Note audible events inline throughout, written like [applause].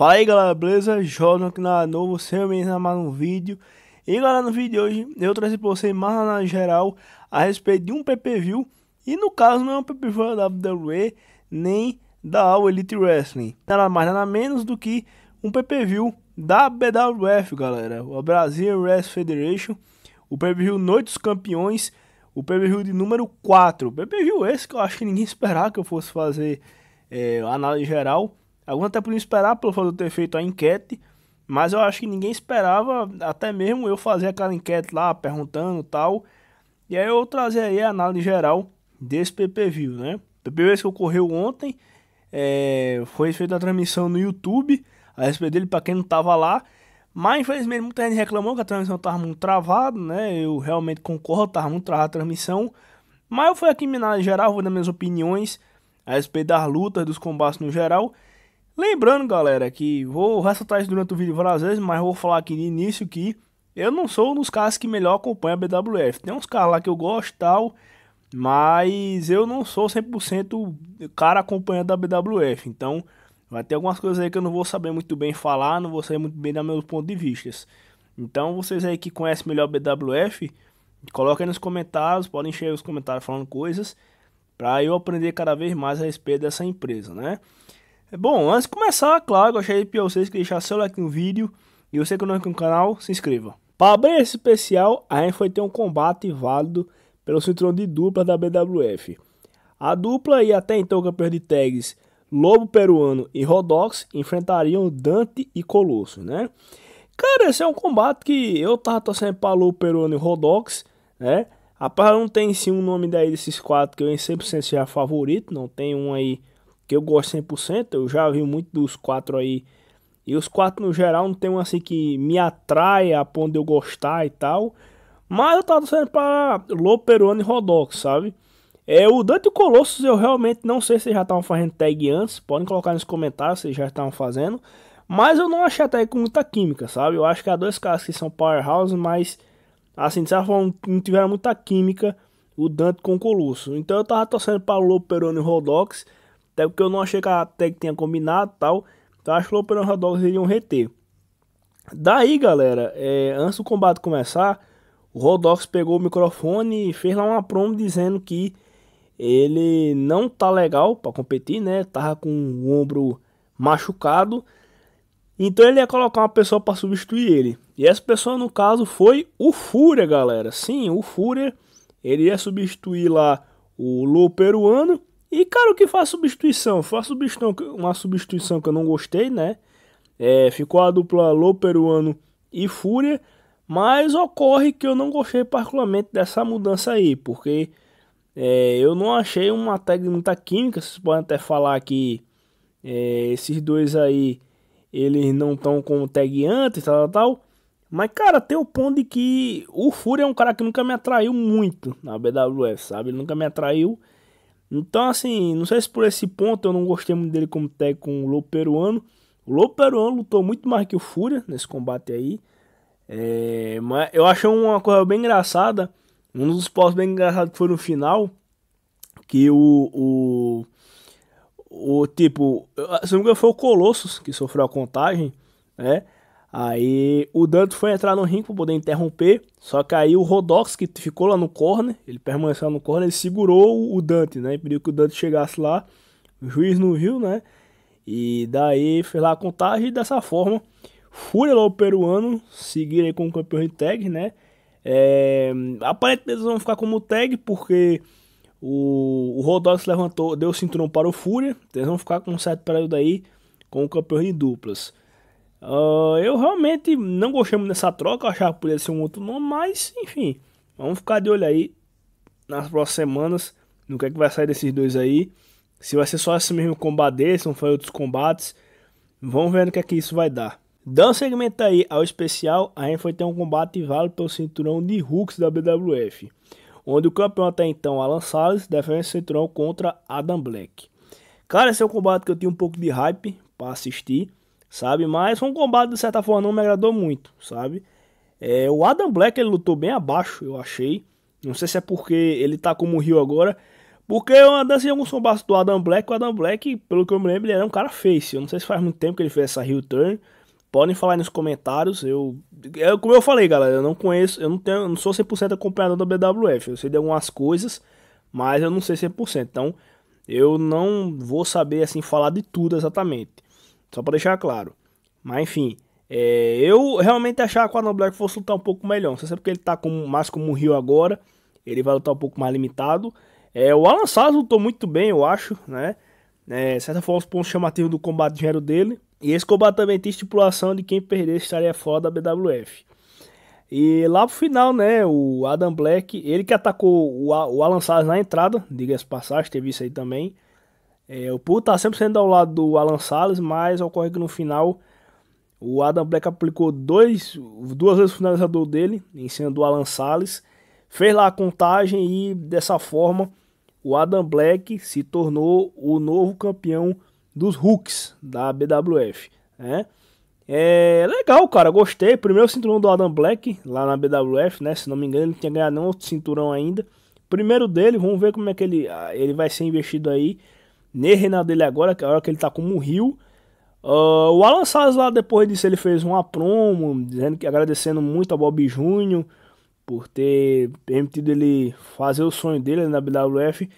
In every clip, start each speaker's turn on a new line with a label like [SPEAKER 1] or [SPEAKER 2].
[SPEAKER 1] Fala aí galera, beleza? Jordan aqui na novo, sem mesmo mais um vídeo E galera, no vídeo de hoje eu trouxe para vocês mais na geral a respeito de um PPV E no caso não é um PPV da WWE, nem da All Elite Wrestling Nada mais, nada menos do que um PPV da BWF galera O Brazilian Wrestling Federation O PPV Noite dos Campeões O PPV de número 4 PPV esse que eu acho que ninguém [laughs] esperava que eu fosse fazer é, análise geral Alguns até podiam esperar pelo fato de eu ter feito a enquete, mas eu acho que ninguém esperava, até mesmo eu fazer aquela enquete lá, perguntando tal. E aí eu trazer aí a análise geral desse PPV, né? PPV que ocorreu ontem, é, foi feita a transmissão no YouTube, a respeito dele para quem não estava lá. Mas infelizmente muita gente reclamou que a transmissão tava muito travada, né? Eu realmente concordo, tava muito travada a transmissão. Mas eu fui aqui em Minas Geral, vou dar minhas opiniões a respeito das lutas, dos combates no geral. Lembrando, galera, que vou ressaltar isso durante o vídeo várias vezes, mas vou falar aqui de início que eu não sou um dos caras que melhor acompanha a BWF. Tem uns caras lá que eu gosto e tal, mas eu não sou 100% cara acompanhando a BWF. Então, vai ter algumas coisas aí que eu não vou saber muito bem falar, não vou saber muito bem dar meus pontos de vista. Então, vocês aí que conhecem melhor a BWF, coloquem nos comentários, podem encher os comentários falando coisas, para eu aprender cada vez mais a respeito dessa empresa, né? Bom, antes de começar, claro, gostaria de pedir a vocês que deixar seu like no vídeo e você que não é aqui no canal, se inscreva. Para abrir esse especial, a gente foi ter um combate válido pelo cinturão de dupla da BWF. A dupla e até então campeão de tags Lobo Peruano e Rodox enfrentariam Dante e Colosso, né? Cara, esse é um combate que eu tava torcendo para Lobo Peruano e Rodox, né? Apesar não tem sim um nome daí desses quatro que eu em 100% já favorito, não tem um aí que eu gosto 100%, eu já vi muito dos quatro aí. E os quatro no geral não tem um assim que me atrai a ponto de eu gostar e tal. Mas eu tava torcendo pra Loperone e Rodox, sabe? É, o Dante e o Colossus eu realmente não sei se já estavam fazendo tag antes. Podem colocar nos comentários se já estavam fazendo. Mas eu não achei até com muita química, sabe? Eu acho que há dois caras que são powerhouse, mas assim, de certa forma não tiveram muita química o Dante com o Colosso. Então eu tava torcendo para Loperone e Rodox. Até porque eu não achei que a tag tinha combinado tal. Então acho que o Operon Hot Dogs iriam reter. Daí, galera, é, antes do combate começar, o Rodox pegou o microfone e fez lá uma promo dizendo que ele não tá legal para competir, né? Tava com o ombro machucado. Então ele ia colocar uma pessoa para substituir ele. E essa pessoa, no caso, foi o Fúria, galera. Sim, o Fúria. Ele ia substituir lá o Lu Peruano. E, cara, o que faz substituição? Foi uma substituição que eu não gostei, né? É, ficou a dupla Lô Peruano e Fúria. Mas ocorre que eu não gostei particularmente dessa mudança aí, porque é, eu não achei uma tag muita química. Vocês podem até falar que é, esses dois aí eles não estão com tag antes, tal, tal, tal. Mas, cara, tem o ponto de que o Fúria é um cara que nunca me atraiu muito na BWF, sabe? Ele nunca me atraiu. Então, assim, não sei se por esse ponto eu não gostei muito dele como técnico com o Lobo Peruano. O Lobo Peruano lutou muito mais que o Fúria nesse combate aí. É, mas eu achei uma coisa bem engraçada. Um dos pontos bem engraçados que foi no final. Que o. O, o tipo. Se não me engano, foi o Colossus que sofreu a contagem. Né? Aí o Dante foi entrar no ringue para poder interromper, só que aí o Rodox, que ficou lá no corner, ele permaneceu no corner, ele segurou o Dante, né? Impediu que o Dante chegasse lá, o juiz não viu, né? E daí fez lá a contagem e dessa forma, Fúria o Peruano seguir aí como campeão de tag, né? É, aparentemente eles vão ficar como tag, porque o, o Rodox levantou, deu o cinturão para o Fúria, então eles vão ficar com um certo período aí com o campeão de duplas. Uh, eu realmente não gostei muito dessa troca, achava que podia ser um outro nome, mas enfim, vamos ficar de olho aí nas próximas semanas no que é que vai sair desses dois aí. Se vai ser só esse mesmo combate, se não foi outros combates, vamos ver no que é que isso vai dar. Dando segmento aí ao especial, a gente foi ter um combate válido pelo cinturão de Hooks da bwf onde o campeão até então, Alan Salles, defende o cinturão contra Adam Black. Cara, esse é um combate que eu tinha um pouco de hype para assistir sabe? Mas foi um combate, de certa forma, não me agradou muito, sabe? É, o Adam Black ele lutou bem abaixo, eu achei. Não sei se é porque ele tá como o Rio agora. Porque eu andei em assim, alguns combates do Adam Black. O Adam Black, pelo que eu me lembro, ele era um cara face. Eu não sei se faz muito tempo que ele fez essa Rio Turn. Podem falar aí nos comentários. Eu, eu, é como eu falei, galera, eu não conheço, eu não tenho, não sou 100% acompanhador da BWF. Eu sei de algumas coisas, mas eu não sei 100%. Então, eu não vou saber assim falar de tudo exatamente. Só para deixar claro. Mas enfim, é, eu realmente achava que o Adam Black fosse lutar um pouco melhor. Você sabe é que ele tá com, mais como um Rio agora. Ele vai lutar um pouco mais limitado. É, o Alan Salles lutou muito bem, eu acho, né? É, certa forma, os pontos chamativos do combate de dinheiro dele. E esse combate também tem estipulação de quem perder estaria fora da BWF. E lá pro final, né, o Adam Black, ele que atacou o, o Alan Salles na entrada, diga-se passagem, teve isso aí também. É, o Poole tá sempre sendo ao lado do Alan Salles, mas ocorre que no final o Adam Black aplicou dois, duas vezes o finalizador dele, em cima do Alan Salles, fez lá a contagem e dessa forma o Adam Black se tornou o novo campeão dos Hooks da BWF. Né? É legal, cara, gostei. Primeiro cinturão do Adam Black lá na BWF, né? Se não me engano, ele não tinha ganhado nenhum outro cinturão ainda. Primeiro dele, vamos ver como é que ele, ah, ele vai ser investido aí. Nerrena dele agora, que é a hora que ele tá como um rio. Uh, o Alan Salles lá depois disso ele fez uma promo, dizendo que agradecendo muito a Bob Júnior por ter permitido ele fazer o sonho dele na WWF.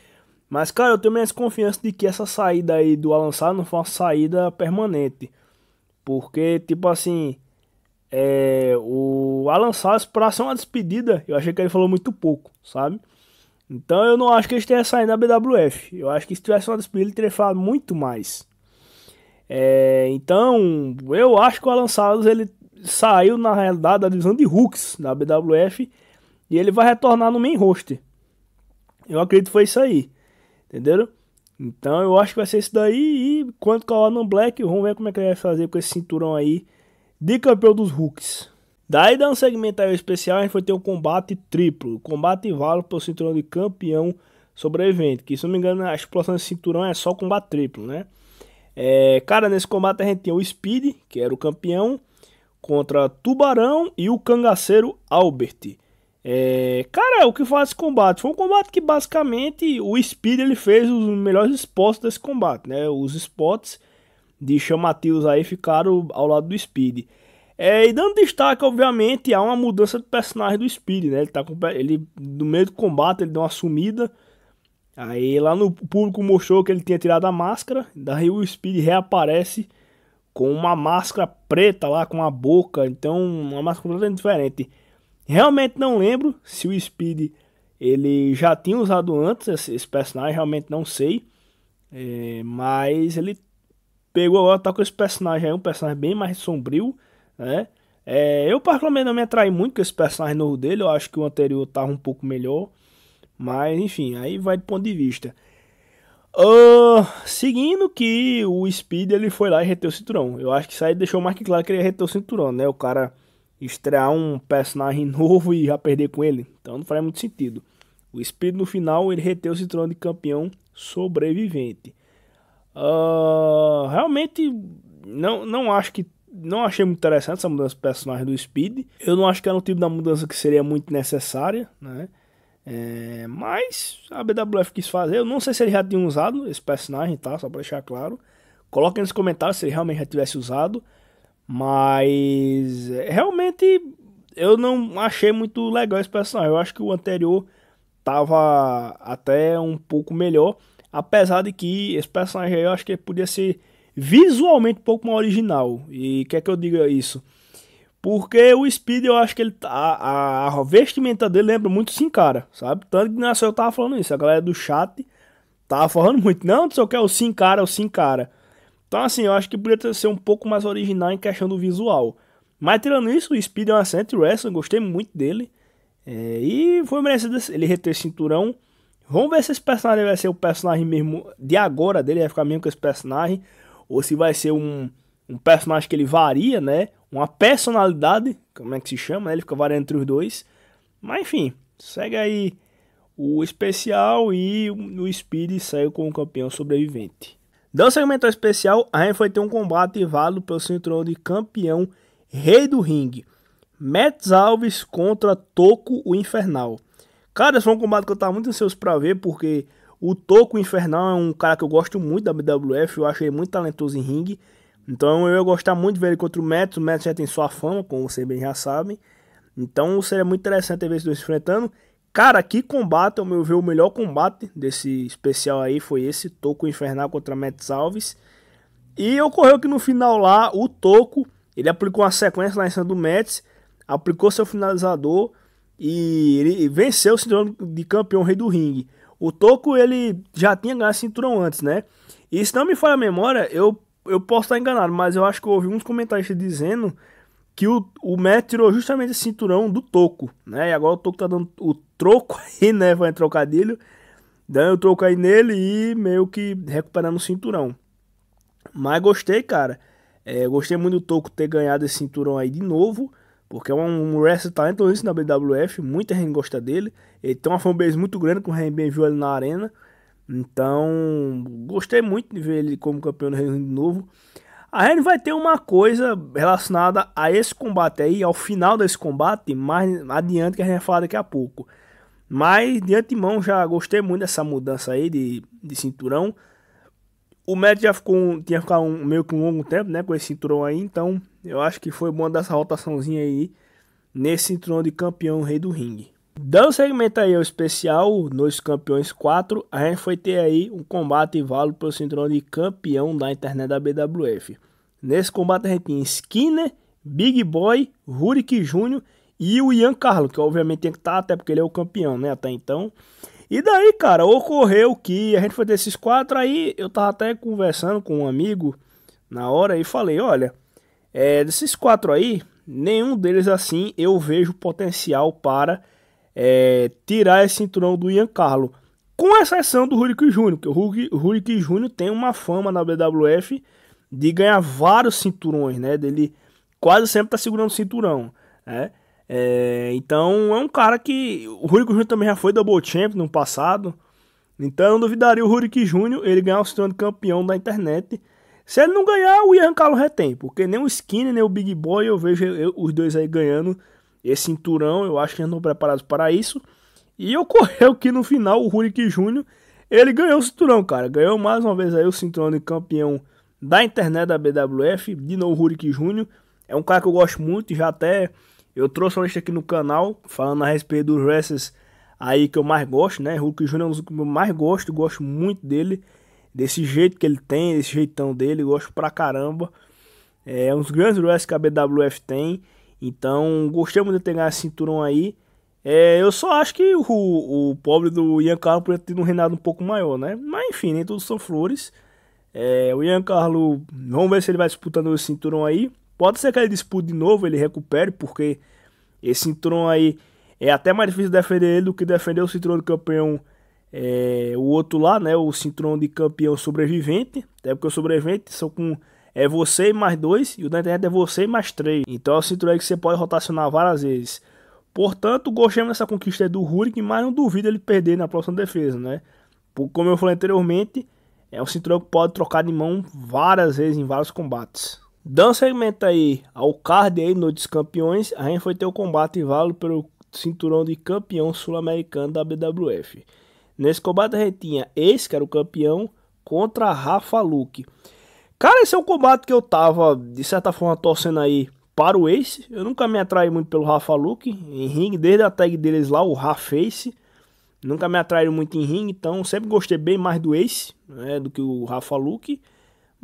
[SPEAKER 1] Mas, cara, eu tenho minha desconfiança de que essa saída aí do Alan Salles não foi uma saída permanente. Porque, tipo assim, é, o Alan Salles, pra ser uma despedida, eu achei que ele falou muito pouco, sabe? Então eu não acho que eles tenham saído da BWF. Eu acho que se tivesse uma disputa, ele teria falado muito mais. É, então, eu acho que o Alan Salles, ele saiu na realidade da divisão de Hooks da BWF e ele vai retornar no main roster. Eu acredito que foi isso aí. Entenderam? Então eu acho que vai ser isso daí. E quanto ao Alan Black, vamos ver como é que ele vai fazer com esse cinturão aí de campeão dos Hooks. Daí, um segmento aí especial, a gente foi ter um combate triplo. Combate válido pelo cinturão de campeão sobrevivente. Que, se não me engano, a explosão desse cinturão é só combate triplo, né? É, cara, nesse combate a gente tinha o Speed, que era o campeão, contra Tubarão e o cangaceiro Albert. É, cara, o que faz esse combate? Foi um combate que basicamente o Speed ele fez os melhores spots desse combate, né? Os spots de chamativos aí ficaram ao lado do Speed. É, e dando destaque, obviamente, a uma mudança de personagem do Speed, né? Ele, tá com, ele no meio do combate, ele deu uma sumida. Aí lá no público mostrou que ele tinha tirado a máscara. Daí o Speed reaparece com uma máscara preta lá, com a boca. Então, uma máscara completamente diferente. Realmente não lembro se o Speed ele já tinha usado antes esse, esse personagem, realmente não sei. É, mas ele pegou agora, tá com esse personagem aí, um personagem bem mais sombrio né? É, eu particularmente não me atraí muito com esse personagem novo dele, eu acho que o anterior tava um pouco melhor, mas enfim, aí vai do ponto de vista. Uh, seguindo que o Speed ele foi lá e reteu o cinturão. Eu acho que isso aí deixou mais que claro que ele ia reter o cinturão, né? O cara estrear um personagem [laughs] novo e já perder com ele. Então não faz muito sentido. O Speed no final ele reteu o cinturão de campeão sobrevivente. Uh, realmente não, não acho que não achei muito interessante essa mudança de personagem do Speed. Eu não acho que era um tipo da mudança que seria muito necessária, né? É, mas a BWF quis fazer. Eu não sei se ele já tinha usado esse personagem, tá? Só pra deixar claro. Coloquem nos comentários se ele realmente já tivesse usado. Mas é, realmente eu não achei muito legal esse personagem. Eu acho que o anterior tava até um pouco melhor. Apesar de que esse personagem aí eu acho que podia ser visualmente um pouco mais original. E quer é que eu diga isso? Porque o Speed, eu acho que ele tá, a, a, a vestimenta dele lembra muito sim Cara, sabe? Tanto que só eu tava falando isso, a galera do chat tava falando muito. Não, não sei o que, é o Sim Cara, é o sim Cara. Então assim, eu acho que poderia ser um pouco mais original em questão do visual. Mas tirando isso, o Speed é um assento wrestling, gostei muito dele. É, e foi merecido ele reter cinturão. Vamos ver se esse personagem vai ser o personagem mesmo de agora dele, vai ficar mesmo com esse personagem ou se vai ser um, um personagem que ele varia, né? Uma personalidade, como é que se chama, né? Ele fica variando entre os dois. Mas enfim, segue aí o especial e o Speed segue com o campeão sobrevivente. Dando segmento ao especial, a gente foi ter um combate válido pelo cinturão de campeão rei do Ring. Mets Alves contra Toco o Infernal. Cara, esse foi um combate que eu tava muito ansioso pra ver, porque o Toco Infernal é um cara que eu gosto muito da BWF, eu acho ele muito talentoso em ringue. Então eu ia gostar muito de ver ele contra o Matt. O Matt já tem sua fama, como vocês bem já sabem. Então seria muito interessante ver esses dois se enfrentando. Cara, que combate, ao meu ver, o melhor combate desse especial aí foi esse Toco Infernal contra Matt Alves. E ocorreu que no final lá, o Toco, ele aplicou uma sequência lá em cima do Mets, aplicou seu finalizador e ele venceu o cinturão de campeão rei do ringue. O Toco, ele já tinha ganhado cinturão antes, né? E se não me falha a memória, eu, eu posso estar enganado, mas eu acho que eu ouvi uns comentaristas dizendo que o, o Matt tirou justamente esse cinturão do Toco, né? E agora o Toco tá dando o troco [laughs] aí, né? Vai trocadilho. Dando o troco aí nele e meio que recuperando o cinturão. Mas gostei, cara. É, gostei muito do Toco ter ganhado esse cinturão aí de novo porque é um wrestler talentoso na BWF, muita gente gosta dele, ele tem uma fanbase muito grande com o bem viu ele na arena, então gostei muito de ver ele como campeão do Reino de novo. A gente vai ter uma coisa relacionada a esse combate aí, ao final desse combate, mais adiante que a gente vai falar daqui a pouco. Mas de antemão já gostei muito dessa mudança aí de, de cinturão. O Matt já ficou um, tinha ficado um, meio que um longo tempo, né? Com esse cinturão aí, então eu acho que foi bom dessa rotaçãozinha aí nesse cinturão de campeão rei do ringue. Dando segmento aí ao especial nos campeões 4, a gente foi ter aí um combate válido pelo cinturão de campeão da internet da BWF. Nesse combate a gente tinha Skinner, Big Boy, Rurik Jr. e o Ian Carlo, que obviamente tem que estar até porque ele é o campeão, né, até então. E daí, cara, ocorreu que a gente foi desses quatro, aí eu tava até conversando com um amigo na hora e falei, olha, é, desses quatro aí, nenhum deles assim eu vejo potencial para é, tirar esse cinturão do Ian Carlo. Com exceção do Rurik Júnior, porque o Rurik Júnior tem uma fama na BWF de ganhar vários cinturões, né? Dele quase sempre tá segurando o cinturão, né? É, então é um cara que. O Rurik Júnior também já foi double champ no passado. Então eu não duvidaria o Rurik Júnior ele ganhar o cinturão de campeão da internet. Se ele não ganhar, o Ian Carlos retém, porque nem o Skinner, nem o Big Boy eu vejo eu, os dois aí ganhando esse cinturão. Eu acho que eles não estão preparados para isso. E ocorreu que no final o Rurik Júnior ele ganhou o cinturão, cara. Ganhou mais uma vez aí o cinturão de campeão da internet da BWF. De novo o Rurik Júnior. É um cara que eu gosto muito, já até eu trouxe uma lista aqui no canal falando a respeito dos wrestlers aí que eu mais gosto, né? Hulk Jr. é um dos que eu mais gosto, gosto muito dele, desse jeito que ele tem, desse jeitão dele, gosto pra caramba. É um dos grandes wrestlers que a BWF tem, então gostei muito de ter ganhado esse cinturão aí. É, eu só acho que o, o pobre do Ian Carlos podia ter um reinado um pouco maior, né? Mas enfim, nem todos são flores. É, o Ian Carlos, vamos ver se ele vai disputando o cinturão aí. Pode ser que ele dispute de novo, ele recupere, porque esse cinturão aí é até mais difícil defender ele do que defender o cinturão de campeão. É, o outro lá, né? O cinturão de campeão sobrevivente. Até porque o sobrevivente são com. É você e mais dois, e o da internet é você e mais três. Então é o cinturão aí que você pode rotacionar várias vezes. Portanto, gostei dessa conquista do Rurik, mas não duvido ele perder na próxima defesa, né? Como eu falei anteriormente, é um cinturão que pode trocar de mão várias vezes em vários combates. Dando segmento aí ao card aí no campeões, a gente foi ter o combate válido pelo cinturão de campeão sul-americano da BWF. Nesse combate a gente tinha esse que era o campeão contra Rafa Luke. Cara, esse é um combate que eu tava, de certa forma, torcendo aí para o Ace. Eu nunca me atraí muito pelo Rafa Luke em ringue, desde a tag deles lá, o Raface. Nunca me atraí muito em ringue, então sempre gostei bem mais do Ace né, do que o Rafa Luke.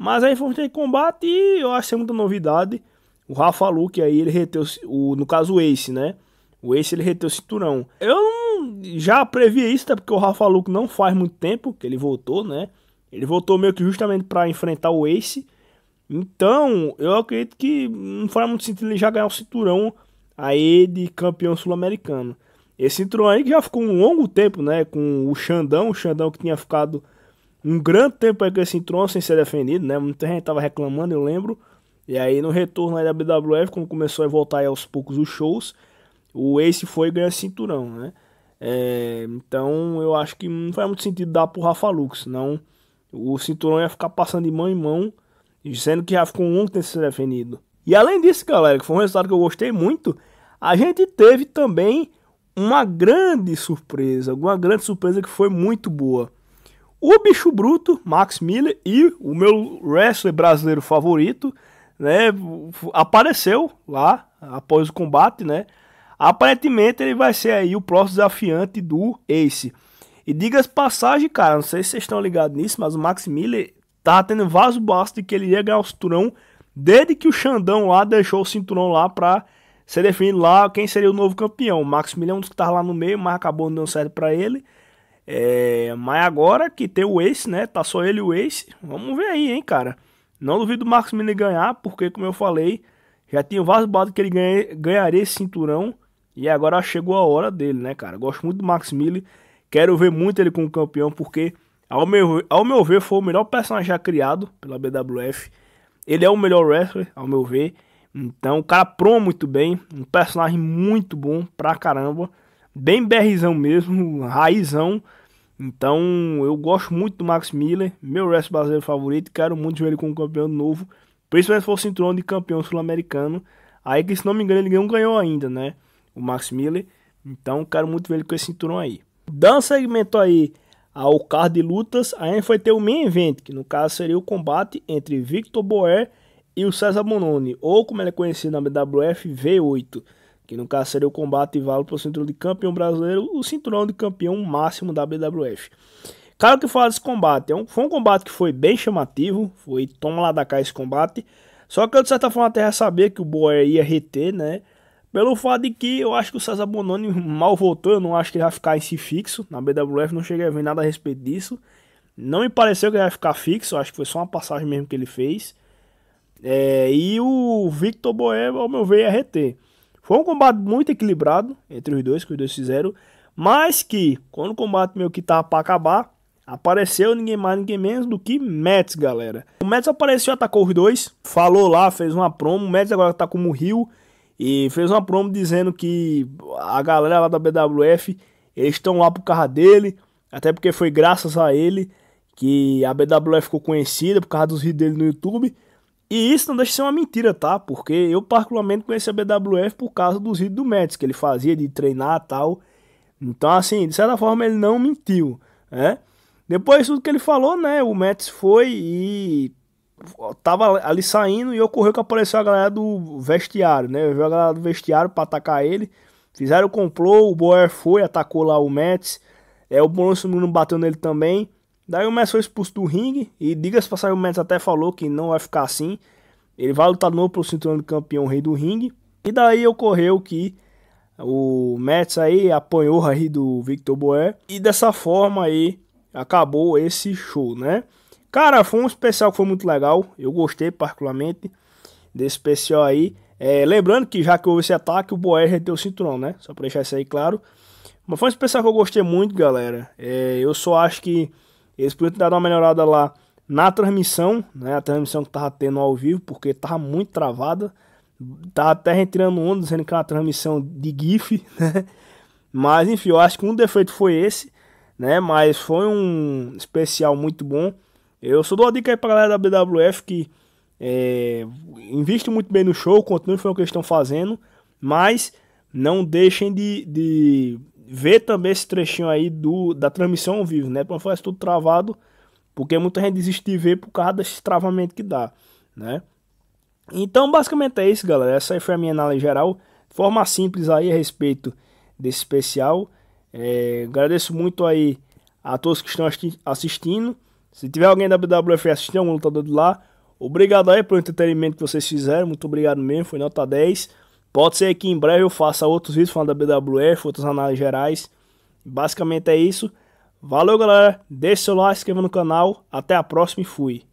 [SPEAKER 1] Mas aí foi um combate e eu achei muita novidade. O Rafa Luke aí, ele reteu, o, no caso o Ace, né? O Ace ele reteu o cinturão. Eu já previa isso, até porque o Rafa Luke não faz muito tempo que ele voltou, né? Ele voltou meio que justamente para enfrentar o Ace. Então, eu acredito que não faz muito sentido ele já ganhar o cinturão aí de campeão sul-americano. Esse cinturão aí que já ficou um longo tempo, né? Com o Xandão, o Xandão que tinha ficado um grande tempo aí com esse Tron sem ser defendido, né? Muita gente tava reclamando, eu lembro. E aí no retorno aí da BWF, quando começou a voltar aos poucos os shows, o Ace foi ganhar cinturão, né? É, então eu acho que não faz muito sentido dar pro Rafa Lux, não. O cinturão ia ficar passando de mão em mão, sendo que já ficou um tempo sem ser defendido. E além disso, galera, que foi um resultado que eu gostei muito, a gente teve também uma grande surpresa, uma grande surpresa que foi muito boa. O Bicho Bruto, Max Miller, e o meu wrestler brasileiro favorito, né, apareceu lá após o combate, né? Aparentemente ele vai ser aí o próximo desafiante do Ace. E diga passagem, cara, não sei se vocês estão ligados nisso, mas o Max Miller tá tendo vaso basto de que ele ia ganhar o cinturão desde que o Xandão lá deixou o cinturão lá pra ser definido lá quem seria o novo campeão. O Max Miller é um dos que tava lá no meio, mas acabou não dando certo pra ele. É, mas agora que tem o Ace, né? Tá só ele e o Ace. Vamos ver aí, hein, cara. Não duvido o Marcos Mini ganhar, porque, como eu falei, já tinha vazado que ele ganha, ganharia esse cinturão. E agora chegou a hora dele, né, cara? Gosto muito do Max Mille. Quero ver muito ele como campeão, porque, ao meu, ao meu ver, foi o melhor personagem já criado pela BWF. Ele é o melhor wrestler, ao meu ver. Então, o cara promo muito bem. Um personagem muito bom pra caramba. Bem berrizão mesmo, raizão. Então, eu gosto muito do Max Miller, meu wrestler brasileiro favorito, quero muito ver ele como campeão novo, principalmente se for o cinturão de campeão sul-americano. Aí que, se não me engano, ele não ganhou ainda, né? O Max Miller. Então, quero muito ver ele com esse cinturão aí. Dando segmento aí ao card de lutas, a gente foi ter o main event, que no caso seria o combate entre Victor Boer e o César Bononi, ou como ele é conhecido na WWF, V8 que no caso seria o combate válido o cinturão de campeão brasileiro, o cinturão de campeão máximo da BWF. Claro que fala desse combate, é um, foi um combate que foi bem chamativo, foi toma lá da cá esse combate, só que eu de certa forma até já sabia que o Boer ia reter, né, pelo fato de que eu acho que o César Bononi mal voltou, eu não acho que ele vai ficar em si fixo, na BWF não cheguei a ver nada a respeito disso, não me pareceu que ele vai ficar fixo, acho que foi só uma passagem mesmo que ele fez, é, e o Victor Boer, ao meu ver, ia reter. Foi um combate muito equilibrado entre os dois, que os dois fizeram. Mas que, quando o combate meio que tava tá pra acabar, apareceu ninguém mais, ninguém menos do que Mets, galera. O Mets apareceu, atacou os dois, falou lá, fez uma promo. O Mets agora tá como Rio e fez uma promo dizendo que a galera lá da BWF, eles estão lá por causa dele. Até porque foi graças a ele que a BWF ficou conhecida por causa dos vídeos dele no YouTube. E isso não deixa de ser uma mentira, tá? Porque eu particularmente conheci a BWF por causa dos vídeos do Mets que ele fazia de treinar tal. Então, assim, de certa forma ele não mentiu, né? Depois tudo que ele falou, né? O Mets foi e tava ali saindo e ocorreu que apareceu a galera do vestiário, né? Veio a galera do vestiário para atacar ele. Fizeram o complô, o Boer foi, atacou lá o Mets. É, o não bateu nele também. Daí o Mads foi expulso do ringue e diga-se passar o Mads até falou que não vai ficar assim. Ele vai lutar de novo pelo cinturão de campeão rei do ringue. E daí ocorreu que o Mads aí apanhou aí do Victor Boer e dessa forma aí acabou esse show, né? Cara, foi um especial que foi muito legal. Eu gostei particularmente desse especial aí. É, lembrando que já que houve esse ataque, o Boer reteu o cinturão, né? Só pra deixar isso aí claro. Mas foi um especial que eu gostei muito, galera. É, eu só acho que eles podiam ter dado uma melhorada lá na transmissão, né? A transmissão que tava tendo ao vivo, porque tava muito travada. Tava até retirando onda, dizendo que é uma transmissão de GIF, [laughs] né? Mas enfim, eu acho que um defeito foi esse, né? Mas foi um especial muito bom. Eu só dou uma dica aí pra galera da BWF que é, investe muito bem no show, continue fazendo o que eles estão fazendo, mas não deixem de, de ver também esse trechinho aí do, da transmissão ao vivo, né? Para não ficar tudo travado, porque muita gente desiste de ver por causa desse travamento que dá, né? Então, basicamente é isso, galera. Essa aí foi a minha análise geral, forma simples aí a respeito desse especial. É, agradeço muito aí a todos que estão assistindo. Se tiver alguém da WWF assistindo, algum lutador de lá, obrigado aí pelo entretenimento que vocês fizeram. Muito obrigado mesmo, foi nota 10. Pode ser que em breve eu faça outros vídeos falando da BWF, outras análises gerais. Basicamente é isso. Valeu, galera. Deixe seu like, se inscreva no canal. Até a próxima e fui.